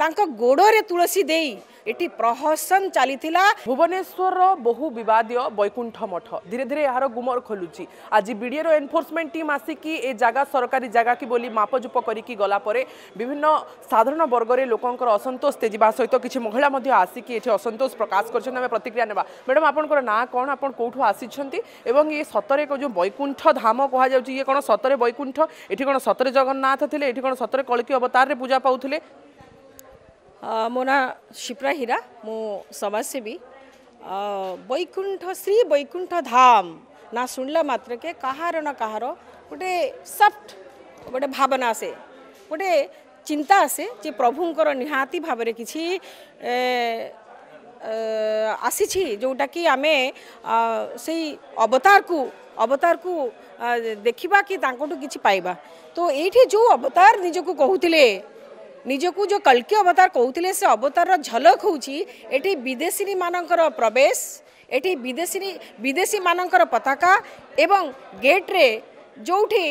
ତାଙ୍କ ଗୋଡ଼ରେ ତୁଳସୀ ଦେଇ এটি প্রহসন চাল ভুবনেশ্বর বহু বিবাদীয় বৈকুণ্ঠ মঠ ধীরে ধীরে এর গুমর খোলুছি আজ বিডিএর এনফোর্সমেন্ট টিম আসিকি এ জায়গা সরকারি জায়গা কি বলে মাপজুপ করিকি গলা পরে বিভিন্ন সাধারণ বর্গরে লোকঙ্কর অসন্তোষ তেজিবা সহিত কিছু মহিলা মধ্যে আসিকি এটি অসন্তোষ প্রকাশ করছেন আমি প্রতিক্রিয়া নেবা ম্যাডাম আপনার না কোণ আপনার কোঠু আসিছেন এবং এ সতরে যে বৈকুণ্ঠ ধাম কুহযাচ্ছে ইয়ে কোণ সতরে বৈকুণ্ঠ এটি কোণ সতরে জগন্নাথ লে এটি কোণ সতরে কলকি অবতারে পূজা পাওলে ମୋ ନାଁ ଶିପ୍ରା ହୀରା ମୁଁ ସମାଜସେବୀ ବୈକୁଣ୍ଠ ଶ୍ରୀ ବୈକୁଣ୍ଠ ଧାମ ନା ଶୁଣିଲା ମାତ୍ରକେ କାହାର ନା କାହାର ଗୋଟେ ସଫ୍ଟ ଗୋଟେ ଭାବନା ଆସେ ଗୋଟେ ଚିନ୍ତା ଆସେ ଯେ ପ୍ରଭୁଙ୍କର ନିହାତି ଭାବରେ କିଛି ଆସିଛି ଯେଉଁଟାକି ଆମେ ସେଇ ଅବତାରକୁ ଅବତାରକୁ ଦେଖିବା କି ତାଙ୍କଠୁ କିଛି ପାଇବା ତ ଏଇଠି ଯେଉଁ ଅବତାର ନିଜକୁ କହୁଥିଲେ ନିଜକୁ ଯେଉଁ କଳ୍କୀ ଅବତାର କହୁଥିଲେ ସେ ଅବତାରର ଝଲକ ହେଉଛି ଏଠି ବିଦେଶୀମାନଙ୍କର ପ୍ରବେଶ ଏଠି ବିଦେଶୀ ବିଦେଶୀମାନଙ୍କର ପତାକା ଏବଂ ଗେଟ୍ରେ ଯେଉଁଠି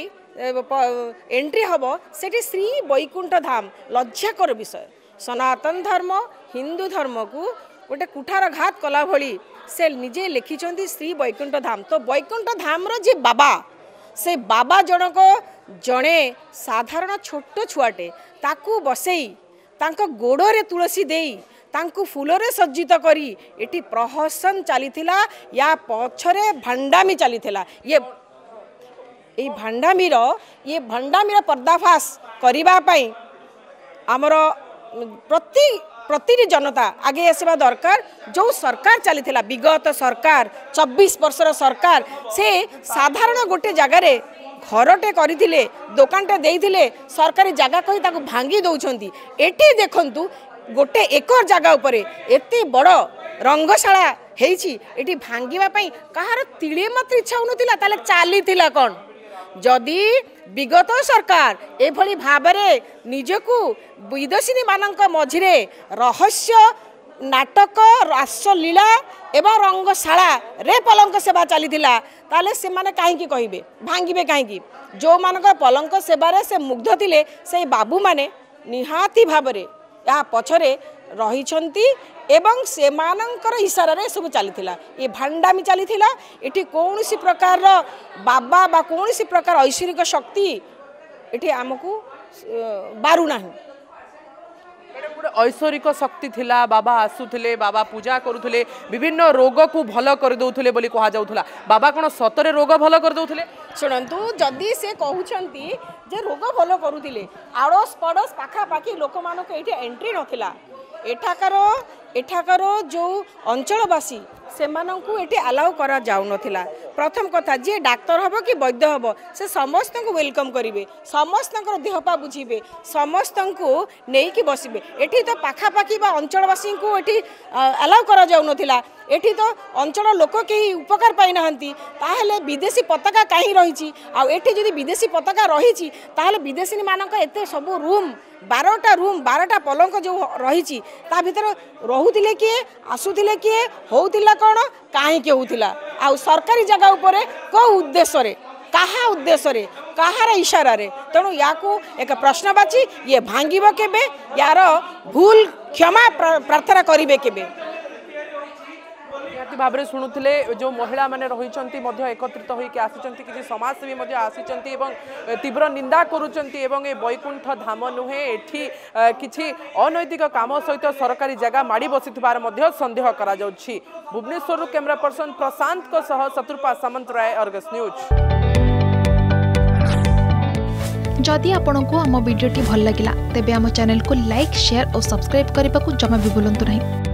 ଏଣ୍ଟ୍ରି ହେବ ସେଠି ଶ୍ରୀ ବୈକୁଣ୍ଠ ଧାମ ଲଜ୍ଜାକର ବିଷୟ ସନାତନ ଧର୍ମ ହିନ୍ଦୁ ଧର୍ମକୁ ଗୋଟେ କୁଠାର ଘାତ କଲା ଭଳି ସେ ନିଜେ ଲେଖିଛନ୍ତି ଶ୍ରୀ ବୈକୁଣ୍ଠ ଧାମ ତ ବୈକୁଣ୍ଠ ଧାମର ଯିଏ ବାବା ସେ ବାବା ଜଣକ ଜଣେ ସାଧାରଣ ଛୋଟ ଛୁଆଟେ ତାକୁ ବସେଇ ତାଙ୍କ ଗୋଡ଼ରେ ତୁଳସୀ ଦେଇ ତାଙ୍କୁ ଫୁଲରେ ସଜ୍ଜିତ କରି ଏଠି ପ୍ରହସନ ଚାଲିଥିଲା ୟା ପଛରେ ଭାଣ୍ଡାମି ଚାଲିଥିଲା ଇଏ ଏଇ ଭାଣ୍ଡାମିର ଇଏ ଭାଣ୍ଡାମିର ପର୍ଦ୍ଦାଫାସ କରିବା ପାଇଁ ଆମର ପ୍ରତି ପ୍ରତିଟି ଜନତା ଆଗେଇ ଆସିବା ଦରକାର ଯେଉଁ ସରକାର ଚାଲିଥିଲା ବିଗତ ସରକାର ଚବିଶ ବର୍ଷର ସରକାର ସେ ସାଧାରଣ ଗୋଟେ ଜାଗାରେ ঘরটে করে দোকানটা দিয়ে সরকারি জায়গা কী তাকে ভাঙ্গি দৌঁচ এটি দেখুন গোটে একর জায়গা উপরে এত বড় রঙ্গশালা হয়েছি এটি ভাঙ্গা কাহার তিড়ে মাত্র ইচ্ছা হনুলা তাহলে চালি কন যদি বিগত সরকার এভাবে ভাবে নিজকু বিদেশিনী মানক মঝিরে রহস্য ନାଟକ ରାସଲୀଳା ଏବଂ ରଙ୍ଗଶାଳାରେ ପଲଙ୍କ ସେବା ଚାଲିଥିଲା ତାହେଲେ ସେମାନେ କାହିଁକି କହିବେ ଭାଙ୍ଗିବେ କାହିଁକି ଯେଉଁମାନଙ୍କର ପଲଙ୍କ ସେବାରେ ସେ ମୁଗ୍ଧ ଥିଲେ ସେଇ ବାବୁମାନେ ନିହାତି ଭାବରେ ଏହା ପଛରେ ରହିଛନ୍ତି ଏବଂ ସେମାନଙ୍କର ଇସାରାରେ ଏସବୁ ଚାଲିଥିଲା ଏ ଭାଣ୍ଡାମି ଚାଲିଥିଲା ଏଠି କୌଣସି ପ୍ରକାରର ବାବା ବା କୌଣସି ପ୍ରକାର ଐଶ୍ୱରିକ ଶକ୍ତି ଏଠି ଆମକୁ ବାରୁନାହିଁ ଐଶ୍ୱରିକ ଶକ୍ତି ଥିଲା ବାବା ଆସୁଥିଲେ ବାବା ପୂଜା କରୁଥିଲେ ବିଭିନ୍ନ ରୋଗକୁ ଭଲ କରିଦେଉଥିଲେ ବୋଲି କୁହାଯାଉଥିଲା ବାବା କ'ଣ ସତରେ ରୋଗ ଭଲ କରିଦେଉଥିଲେ ଶୁଣନ୍ତୁ ଯଦି ସେ କହୁଛନ୍ତି ଯେ ରୋଗ ଭଲ କରୁଥିଲେ ଆଡ଼ୋଶ ପଡ଼ୋଶ ପାଖାପାଖି ଲୋକମାନଙ୍କୁ ଏଇଠି ଏଣ୍ଟ୍ରି ନଥିଲା ଏଠାକାର ଏଠାକାର ଯେଉଁ ଅଞ୍ଚଳବାସୀ ସେମାନଙ୍କୁ ଏଠି ଆଲାଉ କରାଯାଉନଥିଲା প্রথম কথা যে ডাক্তার হব কি বৈদ্য হব সে সমস্ত ওয়েলকম করবে সমস্ত দেহপা বুঝবে সমস্ত নেইকি বসবে এটি তো পাখাপাখি বা অঞ্চলবাসী এটি আলাউ করা যাও নথিলা এটি তো অঞ্চল লোক কেই উপকার পাই না তাহলে বিদেশী পতাকা কাহি রয়েছে আঠি যদি বিদেশী পতাকা রয়েছে তাহলে বিদেশী মানক এতে সবু রুম বারোটা রুম বারোটা পলঙ্ক যে রয়েছে তা ভিতরে রহুলে কি আসুলে কি হোলা কোণ কাহিকি হোলা ଆଉ ସରକାରୀ ଜାଗା ଉପରେ କେଉଁ ଉଦ୍ଦେଶ୍ୟରେ କାହା ଉଦ୍ଦେଶ୍ୟରେ କାହାର ଇଶାରାରେ ତେଣୁ ୟାକୁ ଏକ ପ୍ରଶ୍ନବାଚୀ ଇଏ ଭାଙ୍ଗିବ କେବେ ୟାର ଭୁଲ କ୍ଷମା ପ୍ରାର୍ଥନା କରିବେ କେବେ ନିହାତି ଭାବରେ ଶୁଣୁଥିଲେ ଯେଉଁ ମହିଳାମାନେ ରହିଛନ୍ତି ମଧ୍ୟ ଏକତ୍ରିତ ହୋଇକି ଆସିଛନ୍ତି କିଛି ସମାଜସେବୀ ମଧ୍ୟ ଆସିଛନ୍ତି ଏବଂ ତୀବ୍ର ନିନ୍ଦା କରୁଛନ୍ତି ଏବଂ ଏ ବୈକୁଣ୍ଠ ଧାମ ନୁହେଁ ଏଠି କିଛି ଅନୈତିକ କାମ ସହିତ ସରକାରୀ ଜାଗା ମାଡ଼ି ବସିଥିବାର ମଧ୍ୟ ସନ୍ଦେହ କରାଯାଉଛି ଭୁବନେଶ୍ୱରରୁ କ୍ୟାମେରା ପର୍ସନ ପ୍ରଶାନ୍ତଙ୍କ ସହ ଶତ୍ରୁପା ସାମନ୍ତରାୟ ଅର୍ଗସ୍ ନ୍ୟୁଜ୍ ଯଦି ଆପଣଙ୍କୁ ଆମ ଭିଡ଼ିଓଟି ଭଲ ଲାଗିଲା ତେବେ ଆମ ଚ୍ୟାନେଲକୁ ଲାଇକ୍ ସେୟାର ଓ ସବସ୍କ୍ରାଇବ୍ କରିବାକୁ ଜମା ବି ଭୁଲନ୍ତୁ ନାହିଁ